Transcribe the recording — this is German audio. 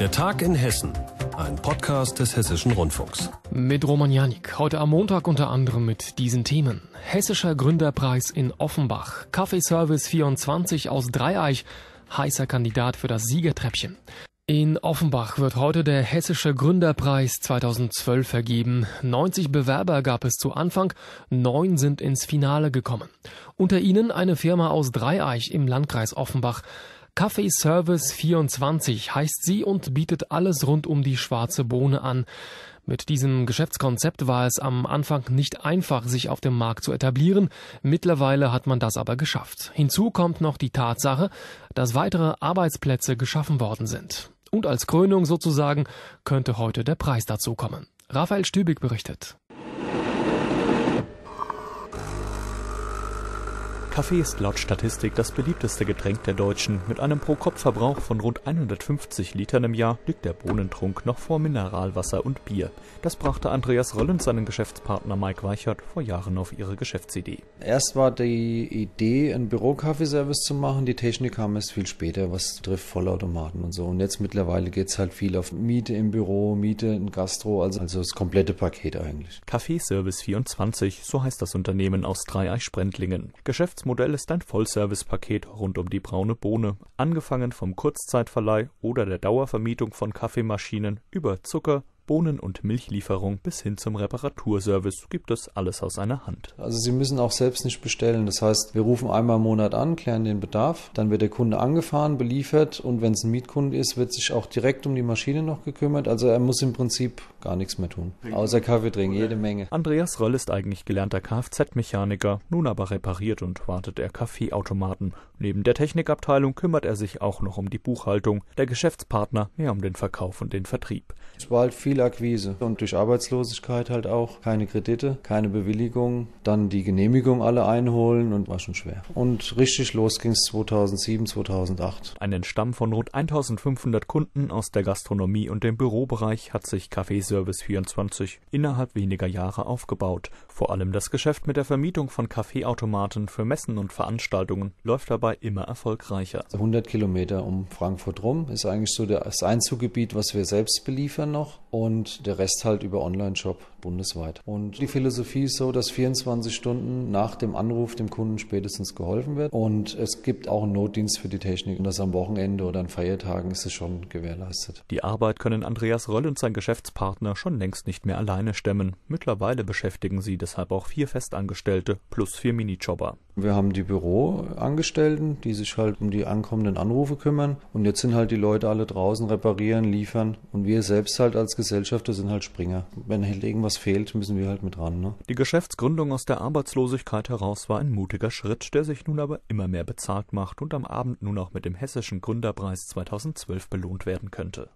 Der Tag in Hessen. Ein Podcast des Hessischen Rundfunks. Mit Roman Janik. Heute am Montag unter anderem mit diesen Themen. Hessischer Gründerpreis in Offenbach. Kaffeeservice 24 aus Dreieich. Heißer Kandidat für das Siegertreppchen. In Offenbach wird heute der Hessische Gründerpreis 2012 vergeben. 90 Bewerber gab es zu Anfang, neun sind ins Finale gekommen. Unter ihnen eine Firma aus Dreieich im Landkreis Offenbach. Café Service 24 heißt sie und bietet alles rund um die schwarze Bohne an. Mit diesem Geschäftskonzept war es am Anfang nicht einfach, sich auf dem Markt zu etablieren. Mittlerweile hat man das aber geschafft. Hinzu kommt noch die Tatsache, dass weitere Arbeitsplätze geschaffen worden sind. Und als Krönung sozusagen könnte heute der Preis dazu kommen. Raphael Stübig berichtet. Kaffee ist laut Statistik das beliebteste Getränk der Deutschen. Mit einem Pro-Kopf-Verbrauch von rund 150 Litern im Jahr liegt der Bohnentrunk noch vor Mineralwasser und Bier. Das brachte Andreas Röll und seinen Geschäftspartner Mike Weichert vor Jahren auf ihre Geschäftsidee. Erst war die Idee, einen Bürokaffeeservice zu machen. Die Technik kam erst viel später, was trifft Vollautomaten und so. Und jetzt mittlerweile geht es halt viel auf Miete im Büro, Miete in Gastro, also, also das komplette Paket eigentlich. Kaffeeservice 24, so heißt das Unternehmen aus Dreieich-Sprendlingen. Geschäfts Geschäftsmodell ist ein Vollservice-Paket rund um die braune Bohne, angefangen vom Kurzzeitverleih oder der Dauervermietung von Kaffeemaschinen über Zucker Bohnen- und Milchlieferung bis hin zum Reparaturservice gibt es alles aus einer Hand. Also Sie müssen auch selbst nicht bestellen. Das heißt, wir rufen einmal im Monat an, klären den Bedarf, dann wird der Kunde angefahren, beliefert und wenn es ein Mietkunde ist, wird sich auch direkt um die Maschine noch gekümmert. Also er muss im Prinzip gar nichts mehr tun, außer Kaffee trinken, jede Menge. Andreas Röll ist eigentlich gelernter Kfz-Mechaniker, nun aber repariert und wartet er Kaffeeautomaten. Neben der Technikabteilung kümmert er sich auch noch um die Buchhaltung, der Geschäftspartner mehr um den Verkauf und den Vertrieb. Es war halt viel Spielakquise und durch Arbeitslosigkeit halt auch keine Kredite, keine Bewilligung, dann die Genehmigung alle einholen und war schon schwer. Und richtig los ging es 2007, 2008. Einen Stamm von rund 1500 Kunden aus der Gastronomie und dem Bürobereich hat sich Café 24 innerhalb weniger Jahre aufgebaut. Vor allem das Geschäft mit der Vermietung von Kaffeeautomaten für Messen und Veranstaltungen läuft dabei immer erfolgreicher. 100 also Kilometer um Frankfurt rum ist eigentlich so das Einzuggebiet, was wir selbst beliefern noch. Und und der Rest halt über Online-Shop bundesweit. Und die Philosophie ist so, dass 24 Stunden nach dem Anruf dem Kunden spätestens geholfen wird. Und es gibt auch einen Notdienst für die Technik und das am Wochenende oder an Feiertagen ist es schon gewährleistet. Die Arbeit können Andreas Röll und sein Geschäftspartner schon längst nicht mehr alleine stemmen. Mittlerweile beschäftigen sie deshalb auch vier Festangestellte plus vier Minijobber. Wir haben die Büroangestellten, die sich halt um die ankommenden Anrufe kümmern. Und jetzt sind halt die Leute alle draußen, reparieren, liefern. Und wir selbst halt als Gesellschafter sind halt Springer. Wenn halt irgendwas fehlt, müssen wir halt mit ran. Ne? Die Geschäftsgründung aus der Arbeitslosigkeit heraus war ein mutiger Schritt, der sich nun aber immer mehr bezahlt macht und am Abend nun auch mit dem Hessischen Gründerpreis 2012 belohnt werden könnte.